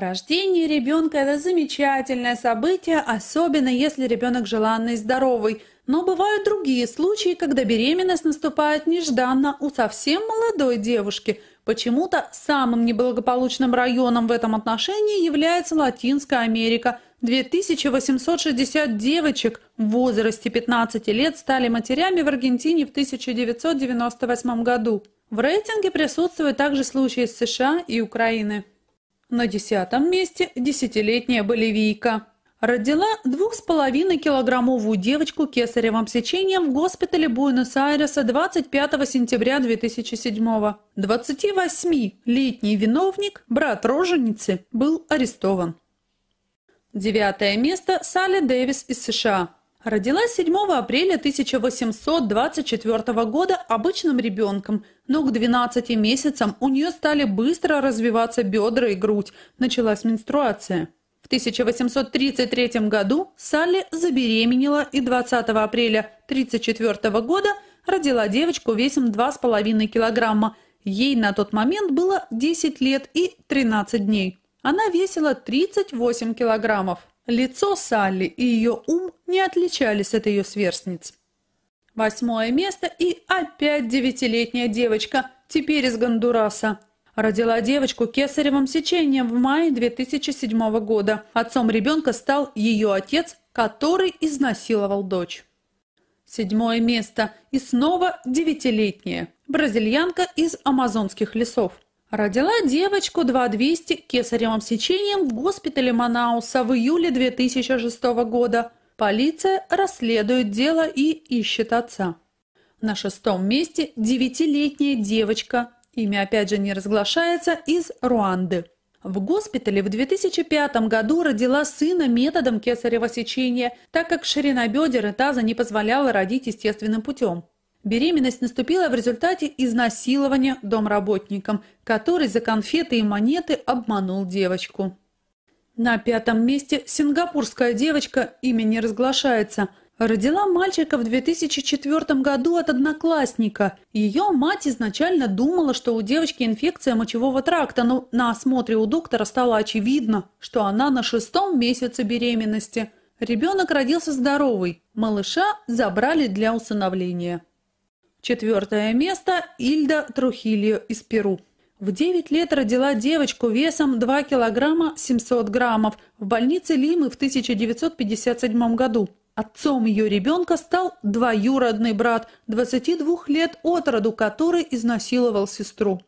Рождение ребенка – это замечательное событие, особенно если ребенок желанный и здоровый. Но бывают другие случаи, когда беременность наступает нежданно у совсем молодой девушки. Почему-то самым неблагополучным районом в этом отношении является Латинская Америка. 2860 девочек в возрасте 15 лет стали матерями в Аргентине в 1998 году. В рейтинге присутствуют также случаи из США и Украины. На десятом месте десятилетняя боливийка. Родила двух с половиной килограммовую девочку кесаревым сечением в госпитале Буэнос-Айреса 25 сентября 2007 года. 28-летний виновник, брат роженицы, был арестован. Девятое место – Салли Дэвис из США. Родилась 7 апреля 1824 года обычным ребенком, но к 12 месяцам у нее стали быстро развиваться бедра и грудь, началась менструация. В 1833 году Салли забеременела и 20 апреля 1834 года родила девочку весом 2,5 килограмма. Ей на тот момент было 10 лет и 13 дней. Она весила 38 килограммов. Лицо Салли и ее ум не отличались от ее сверстниц. Восьмое место и опять девятилетняя девочка, теперь из Гондураса. Родила девочку кесаревым сечением в мае 2007 года. Отцом ребенка стал ее отец, который изнасиловал дочь. Седьмое место и снова девятилетняя, бразильянка из амазонских лесов. Родила девочку 2200 кесаревым сечением в госпитале Манауса в июле 2006 года. Полиция расследует дело и ищет отца. На шестом месте девятилетняя девочка, имя опять же не разглашается, из Руанды. В госпитале в 2005 году родила сына методом кесарево сечения, так как ширина бедер и таза не позволяла родить естественным путем. Беременность наступила в результате изнасилования домработником, который за конфеты и монеты обманул девочку. На пятом месте сингапурская девочка, имя не разглашается, родила мальчика в 2004 году от одноклассника. Ее мать изначально думала, что у девочки инфекция мочевого тракта, но на осмотре у доктора стало очевидно, что она на шестом месяце беременности. Ребенок родился здоровый, малыша забрали для усыновления. Четвертое место – Ильда Трухильо из Перу. В 9 лет родила девочку весом 2 килограмма 700 граммов в больнице Лимы в 1957 году. Отцом ее ребенка стал двоюродный брат 22 лет от роду, который изнасиловал сестру.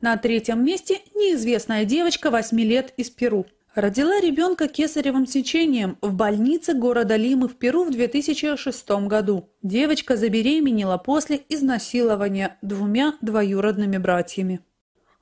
На третьем месте неизвестная девочка 8 лет из Перу. Родила ребенка кесаревым сечением в больнице города Лимы в Перу в 2006 году. Девочка забеременела после изнасилования двумя двоюродными братьями.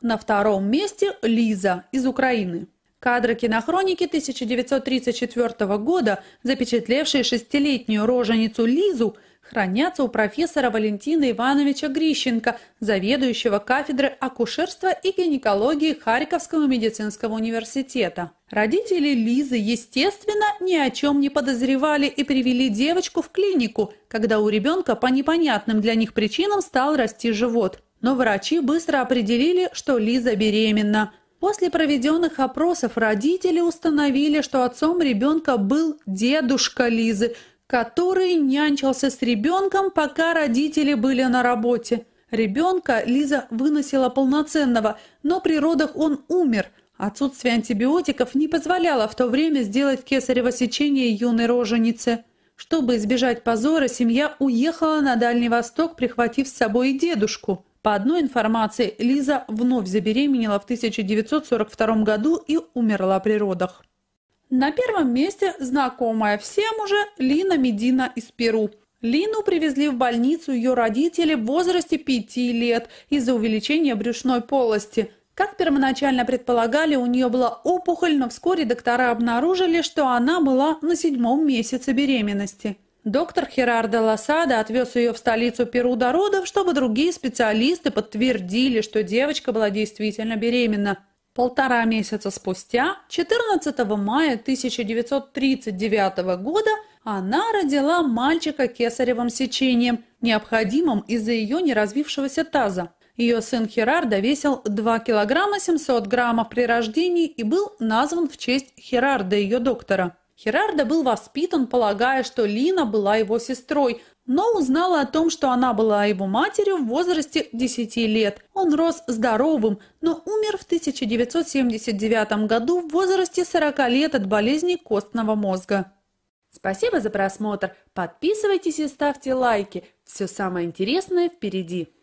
На втором месте Лиза из Украины. Кадры кинохроники 1934 года, запечатлевшие шестилетнюю роженицу Лизу, хранятся у профессора Валентина Ивановича Грищенко, заведующего кафедры акушерства и гинекологии Харьковского медицинского университета. Родители Лизы, естественно, ни о чем не подозревали и привели девочку в клинику, когда у ребенка по непонятным для них причинам стал расти живот. Но врачи быстро определили, что Лиза беременна. После проведенных опросов родители установили, что отцом ребенка был дедушка Лизы – который нянчился с ребенком, пока родители были на работе. Ребенка Лиза выносила полноценного, но при родах он умер. Отсутствие антибиотиков не позволяло в то время сделать кесарево сечение юной роженицы. Чтобы избежать позора, семья уехала на Дальний Восток, прихватив с собой и дедушку. По одной информации, Лиза вновь забеременела в 1942 году и умерла при родах. На первом месте знакомая всем уже Лина Медина из Перу. Лину привезли в больницу ее родители в возрасте 5 лет из-за увеличения брюшной полости. Как первоначально предполагали, у нее была опухоль, но вскоре доктора обнаружили, что она была на седьмом месяце беременности. Доктор Херардо Лосада отвез ее в столицу Перу до родов, чтобы другие специалисты подтвердили, что девочка была действительно беременна. Полтора месяца спустя, 14 мая 1939 года, она родила мальчика кесаревым сечением, необходимым из-за ее неразвившегося таза. Ее сын Херарда весил 2 килограмма 700 граммов при рождении и был назван в честь Херарда, ее доктора. Херарда был воспитан, полагая, что Лина была его сестрой, но узнала о том, что она была его матерью в возрасте 10 лет. Он рос здоровым, но умер в 1979 году в возрасте 40 лет от болезни костного мозга. Спасибо за просмотр. Подписывайтесь и ставьте лайки. Все самое интересное впереди.